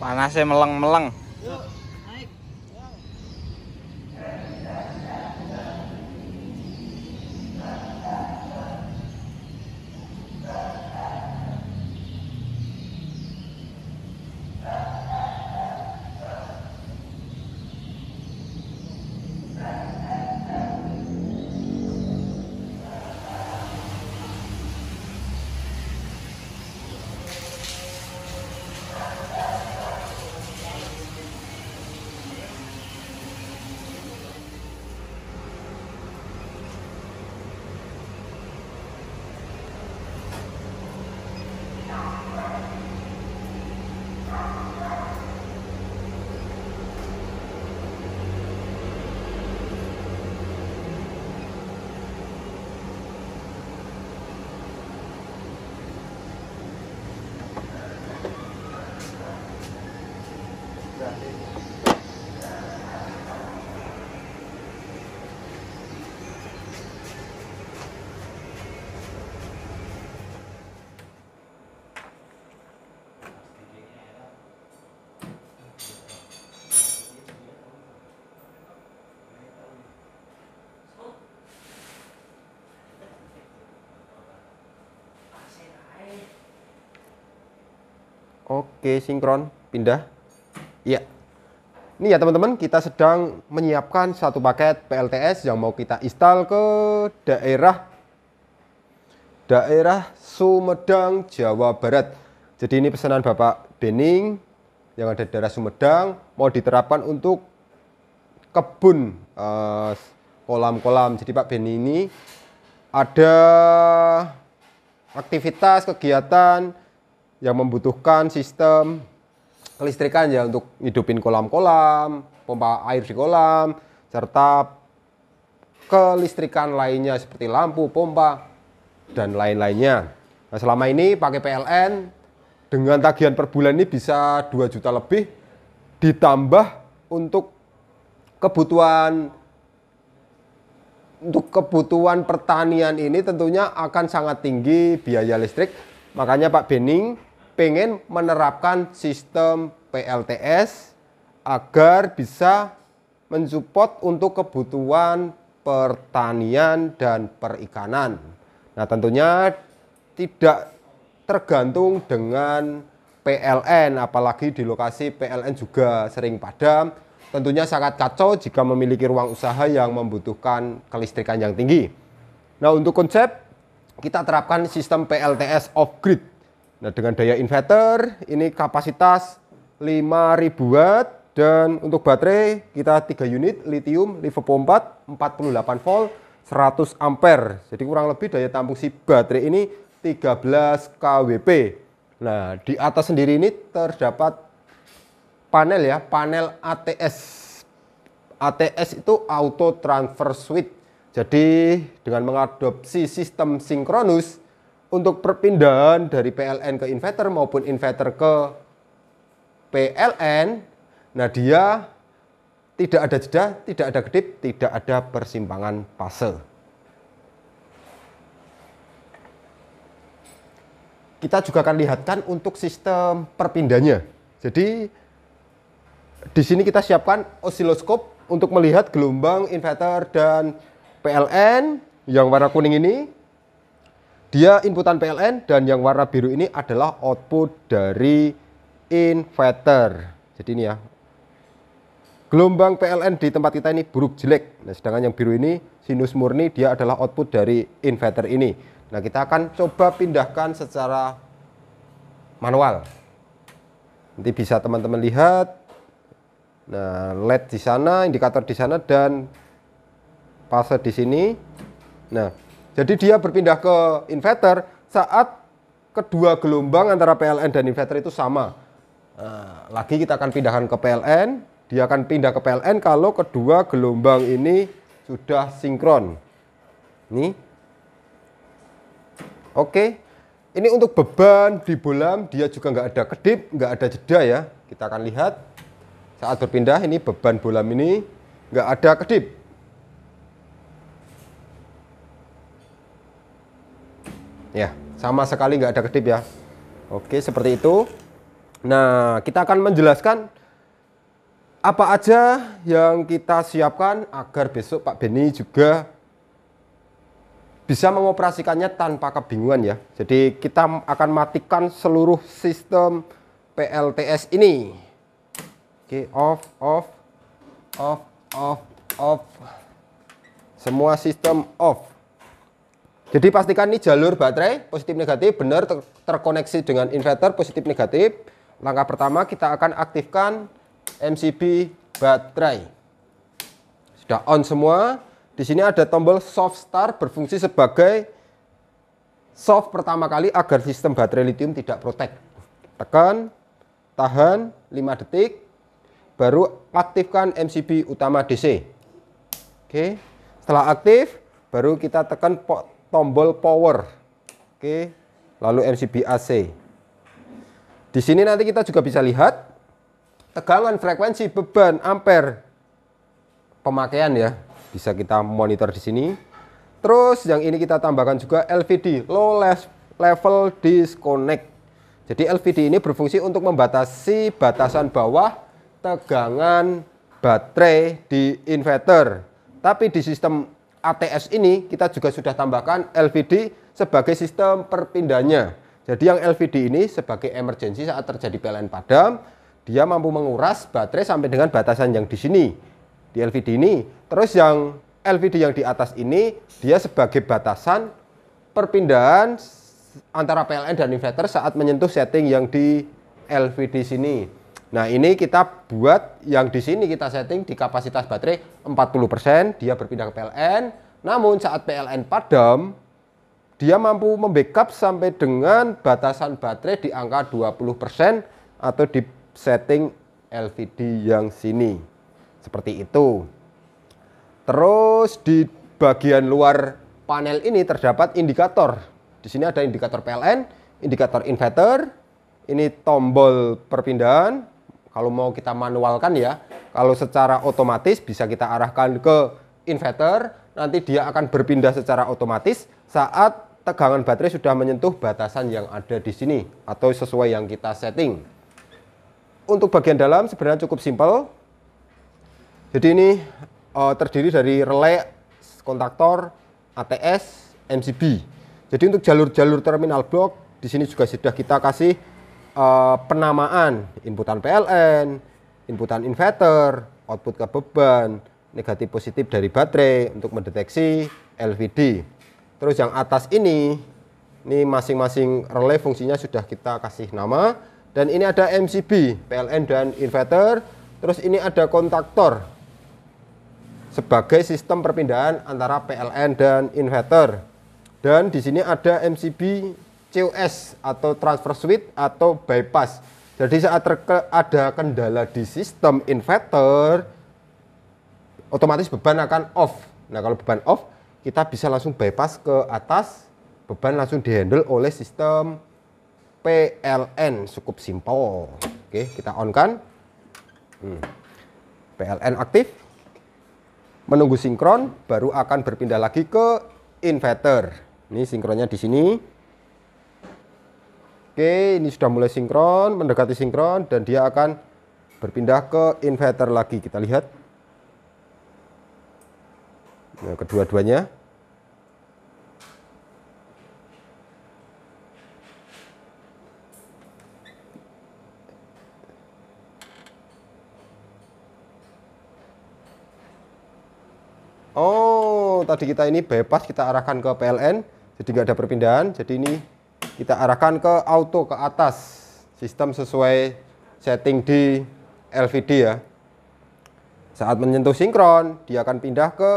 panasnya meleng-meleng Oke, sinkron, pindah. Iya. Ini ya teman-teman, kita sedang menyiapkan satu paket PLTS yang mau kita install ke daerah daerah Sumedang, Jawa Barat. Jadi ini pesanan Bapak Bening yang ada di daerah Sumedang mau diterapkan untuk kebun eh, kolam-kolam. Eh, Jadi Pak Beni ini ada aktivitas kegiatan yang membutuhkan sistem kelistrikan ya untuk hidupin kolam-kolam, pompa air di kolam, serta kelistrikan lainnya seperti lampu, pompa, dan lain-lainnya. Nah, selama ini pakai PLN dengan tagihan per bulan ini bisa 2 juta lebih ditambah untuk kebutuhan untuk kebutuhan pertanian ini tentunya akan sangat tinggi biaya listrik. Makanya Pak Bening pengen menerapkan sistem PLTS agar bisa mensupport untuk kebutuhan pertanian dan perikanan. Nah, tentunya tidak tergantung dengan PLN apalagi di lokasi PLN juga sering padam. Tentunya sangat kacau jika memiliki ruang usaha yang membutuhkan kelistrikan yang tinggi. Nah, untuk konsep kita terapkan sistem PLTS off grid Nah, dengan daya inverter ini kapasitas 5000 watt dan untuk baterai kita 3 unit lithium Liverpool 4 48 volt 100 ampere. Jadi kurang lebih daya tampung si baterai ini 13 kWp. Nah, di atas sendiri ini terdapat panel ya, panel ATS. ATS itu auto transfer switch. Jadi dengan mengadopsi sistem sinkronus untuk perpindahan dari PLN ke inverter maupun inverter ke PLN, nah dia tidak ada jeda, tidak ada kedip, tidak ada persimpangan fase. Kita juga akan lihatkan untuk sistem perpindahnya. Jadi di sini kita siapkan osiloskop untuk melihat gelombang inverter dan PLN yang warna kuning ini dia inputan PLN dan yang warna biru ini adalah output dari inverter. Jadi ini ya. Gelombang PLN di tempat kita ini buruk jelek. Nah, sedangkan yang biru ini sinus murni dia adalah output dari inverter ini. Nah, kita akan coba pindahkan secara manual. Nanti bisa teman-teman lihat. Nah, LED di sana, indikator di sana dan fase di sini. Nah, jadi dia berpindah ke inverter saat kedua gelombang antara PLN dan inverter itu sama. Nah, lagi kita akan pindahkan ke PLN, dia akan pindah ke PLN kalau kedua gelombang ini sudah sinkron. Nih. Oke. Ini untuk beban di bolam dia juga nggak ada kedip, nggak ada jeda ya. Kita akan lihat saat berpindah ini beban bolam ini nggak ada kedip. ya sama sekali nggak ada kedip ya oke seperti itu nah kita akan menjelaskan apa aja yang kita siapkan agar besok Pak Beni juga bisa mengoperasikannya tanpa kebingungan ya jadi kita akan matikan seluruh sistem PLTS ini oke off off off off off semua sistem off jadi pastikan ini jalur baterai positif negatif benar ter terkoneksi dengan inverter positif negatif. Langkah pertama kita akan aktifkan MCB baterai. Sudah on semua. Di sini ada tombol soft start berfungsi sebagai soft pertama kali agar sistem baterai lithium tidak protek. Tekan, tahan 5 detik, baru aktifkan MCB utama DC. Oke, setelah aktif, baru kita tekan pot tombol power. Oke. Lalu MCB AC. Di sini nanti kita juga bisa lihat tegangan frekuensi beban ampere pemakaian ya. Bisa kita monitor di sini. Terus yang ini kita tambahkan juga LVD, low level disconnect. Jadi LVD ini berfungsi untuk membatasi batasan bawah tegangan baterai di inverter. Tapi di sistem ATS ini kita juga sudah tambahkan LVD sebagai sistem perpindahnya. Jadi yang LVD ini sebagai emergensi saat terjadi PLN padam, dia mampu menguras baterai sampai dengan batasan yang di sini di LVD ini. Terus yang LVD yang di atas ini dia sebagai batasan perpindahan antara PLN dan inverter saat menyentuh setting yang di LVD sini. Nah, ini kita buat yang di sini kita setting di kapasitas baterai 40%, dia berpindah ke PLN. Namun saat PLN padam, dia mampu membackup sampai dengan batasan baterai di angka 20% atau di setting LVD yang sini. Seperti itu. Terus di bagian luar panel ini terdapat indikator. Di sini ada indikator PLN, indikator inverter, ini tombol perpindahan, kalau mau kita manualkan ya, kalau secara otomatis bisa kita arahkan ke inverter, nanti dia akan berpindah secara otomatis saat tegangan baterai sudah menyentuh batasan yang ada di sini atau sesuai yang kita setting. Untuk bagian dalam sebenarnya cukup simpel. Jadi ini uh, terdiri dari relay, kontaktor, ATS, MCB. Jadi untuk jalur-jalur terminal block di sini juga sudah kita kasih uh, penamaan inputan PLN, inputan inverter, output ke beban, negatif positif dari baterai untuk mendeteksi LVD. Terus yang atas ini, ini masing-masing relay fungsinya sudah kita kasih nama. Dan ini ada MCB, PLN dan inverter. Terus ini ada kontaktor sebagai sistem perpindahan antara PLN dan inverter. Dan di sini ada MCB COS atau transfer switch atau bypass. Jadi saat ada kendala di sistem inverter, otomatis beban akan off. Nah kalau beban off, kita bisa langsung bypass ke atas, beban langsung dihandle oleh sistem PLN, cukup simple. Oke, kita on kan. Hmm. PLN aktif, menunggu sinkron, baru akan berpindah lagi ke inverter. Ini sinkronnya di sini. Oke, ini sudah mulai sinkron, mendekati sinkron dan dia akan berpindah ke inverter lagi. Kita lihat. Nah, kedua-duanya. Oh, tadi kita ini bebas kita arahkan ke PLN, jadi nggak ada perpindahan. Jadi ini kita arahkan ke auto ke atas sistem sesuai setting di LVD ya saat menyentuh sinkron dia akan pindah ke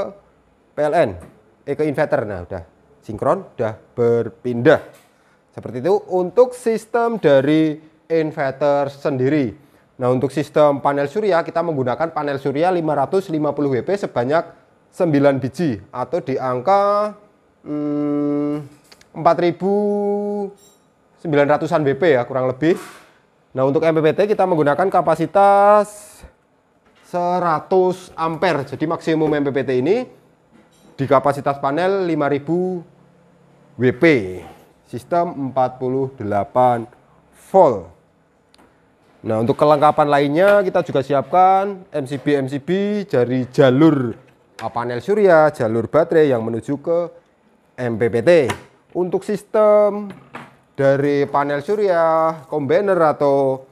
PLN eh ke inverter nah udah sinkron udah berpindah seperti itu untuk sistem dari inverter sendiri nah untuk sistem panel surya kita menggunakan panel surya 550 WP sebanyak 9 biji atau di angka hmm, 4.900-an BP ya kurang lebih. Nah, untuk MPPT kita menggunakan kapasitas 100 ampere. Jadi maksimum MPPT ini di kapasitas panel 5000 WP. Sistem 48 volt. Nah, untuk kelengkapan lainnya kita juga siapkan MCB-MCB dari jalur panel surya, jalur baterai yang menuju ke MPPT untuk sistem dari panel surya, combiner atau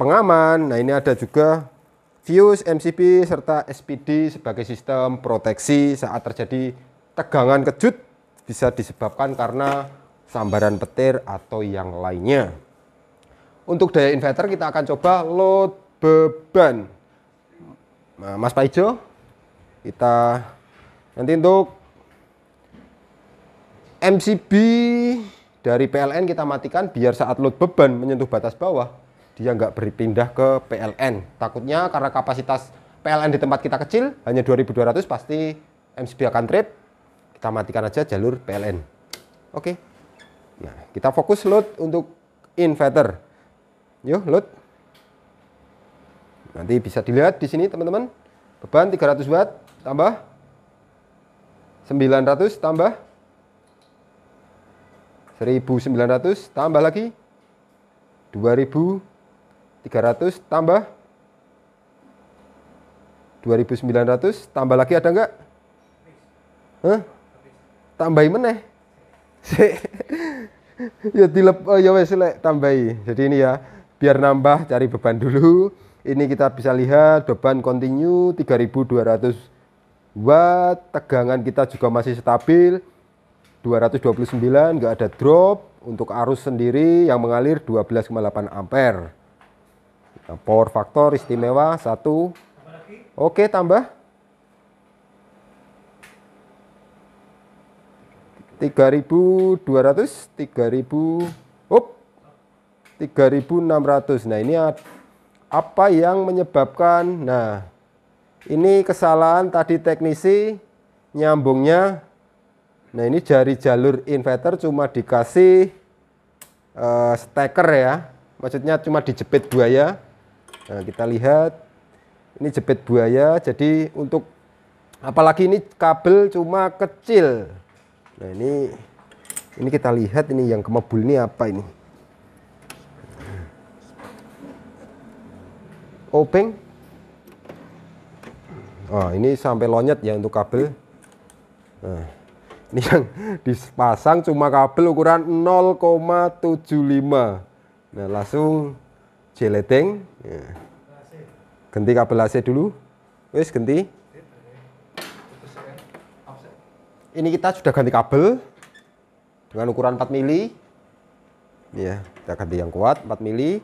pengaman. Nah, ini ada juga fuse MCB serta SPD sebagai sistem proteksi saat terjadi tegangan kejut bisa disebabkan karena sambaran petir atau yang lainnya. Untuk daya inverter kita akan coba load beban. Nah, Mas Paijo, kita nanti untuk MCB dari PLN kita matikan biar saat load beban menyentuh batas bawah dia nggak berpindah ke PLN takutnya karena kapasitas PLN di tempat kita kecil hanya 2200 pasti MCB akan trip kita matikan aja jalur PLN oke nah kita fokus load untuk inverter yuk load nanti bisa dilihat di sini teman-teman beban 300 watt tambah 900 tambah 1900 tambah lagi 2300 tambah 2900 tambah lagi ada enggak? Hah? Tambahi meneh. ya dilep oh, ya wes lek tambahi. Jadi ini ya biar nambah cari beban dulu. Ini kita bisa lihat beban continue 3200 watt, tegangan kita juga masih stabil. 229 enggak ada drop untuk arus sendiri yang mengalir 12,8 ampere nah, power factor istimewa satu oke tambah 3200 3000 up 3600 nah ini apa yang menyebabkan nah ini kesalahan tadi teknisi nyambungnya Nah ini jari jalur inverter cuma dikasih uh, steker ya, maksudnya cuma dijepit buaya. Nah kita lihat ini jepit buaya, jadi untuk apalagi ini kabel cuma kecil. Nah ini ini kita lihat ini yang kemebul ini apa ini? Obeng. Oh ini sampai lonyet ya untuk kabel. Nah ini yang dipasang cuma kabel ukuran 0,75 nah langsung jeleteng ya. ganti kabel AC dulu wis ganti ini kita sudah ganti kabel dengan ukuran 4 mili ya kita ganti yang kuat 4 mili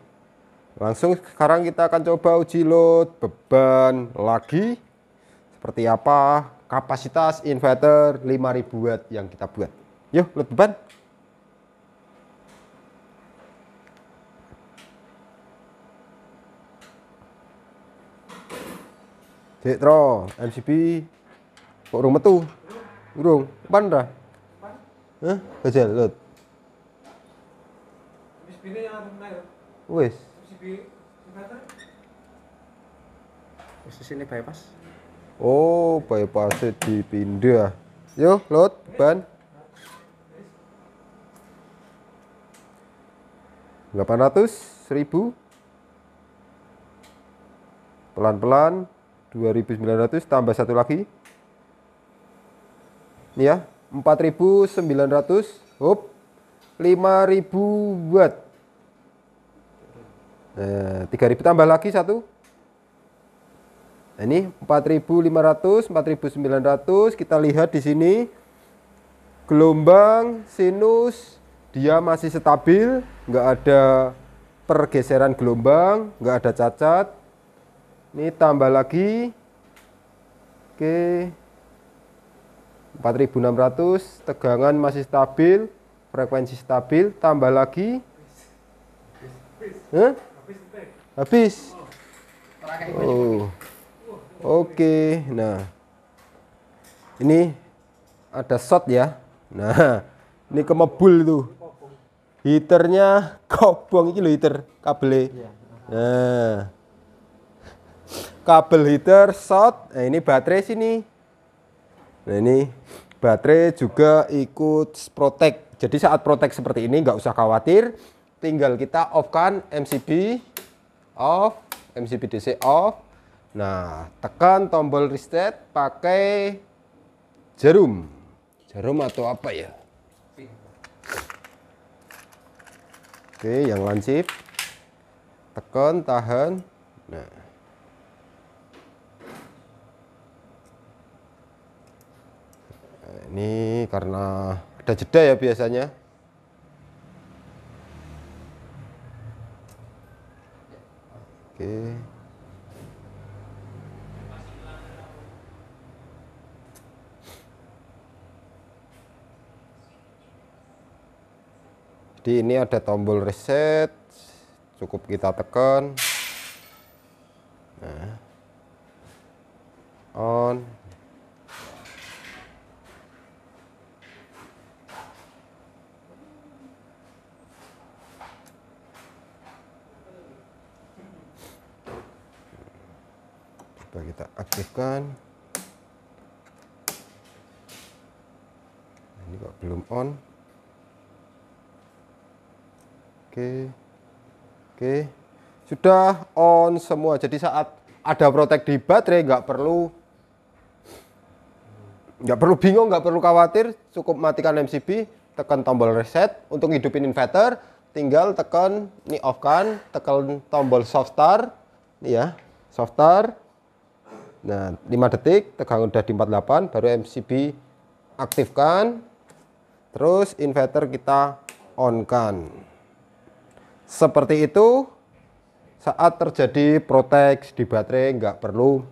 langsung sekarang kita akan coba uji load beban lagi seperti apa kapasitas inverter 5000 watt yang kita buat. Yuk, load beban. Detro, MCB, kok rumah tuh? Urung, pan dah? Hah? kecil, load. MCB-nya yang ada naik. Wes. MCB inverter? Posisi ini bypass oh bypassnya dipindah yuk load ban 800 1000 pelan-pelan 2900 tambah satu lagi ini ya 4900 hop 5000 watt nah, 3000 tambah lagi satu Nah, ini 4500, 4900 kita lihat di sini gelombang sinus dia masih stabil, nggak ada pergeseran gelombang, nggak ada cacat. Ini tambah lagi. Oke. 4600, tegangan masih stabil, frekuensi stabil, tambah lagi. Habis. Habis. Habis. Oh. Oke, nah ini ada shot ya. Nah, ini kemebul itu. heaternya kobong ini loh heater kabel. E. Iya. Nah, kabel heater shot. Nah, ini baterai sini. Nah, ini baterai juga ikut protect. Jadi saat protect seperti ini nggak usah khawatir. Tinggal kita off kan MCB off, MCB DC off, Nah, tekan tombol reset pakai jarum. Jarum atau apa ya? Oke, yang lancip Tekan, tahan. Nah. nah. Ini karena ada jeda ya biasanya. jadi ini ada tombol reset cukup kita tekan nah on coba kita aktifkan nah, ini kok belum on Oke. Oke. Sudah on semua. Jadi saat ada protek di baterai nggak perlu nggak perlu bingung, nggak perlu khawatir, cukup matikan MCB, tekan tombol reset untuk hidupin inverter, tinggal tekan ini off kan, tekan tombol soft start, ini ya, soft start. Nah, 5 detik, tegang udah di 48, baru MCB aktifkan. Terus inverter kita on kan. Seperti itu saat terjadi proteksi di baterai nggak perlu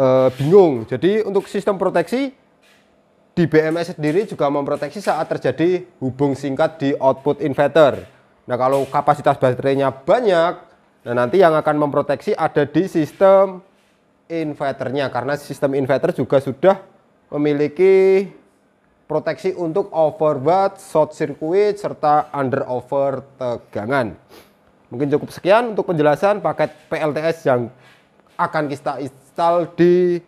uh, bingung. Jadi untuk sistem proteksi di BMS sendiri juga memproteksi saat terjadi hubung singkat di output inverter. Nah kalau kapasitas baterainya banyak, nah nanti yang akan memproteksi ada di sistem inverternya karena sistem inverter juga sudah memiliki proteksi untuk overbat, short circuit, serta under over tegangan. Mungkin cukup sekian untuk penjelasan paket PLTS yang akan kita install di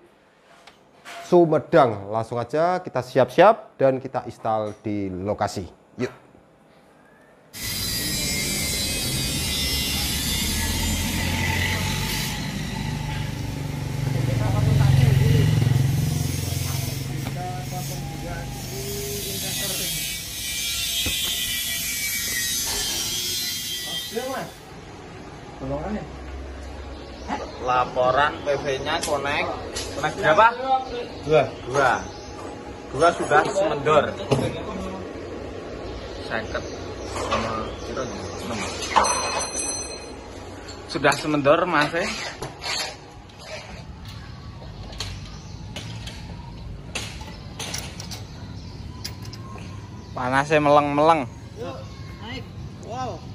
Sumedang. Langsung aja kita siap-siap dan kita install di lokasi. Yuk. laporan pv nya konek konek iya. berapa? dua dua dua sudah semendor seket sudah semendor mas eh panasnya meleng-meleng wow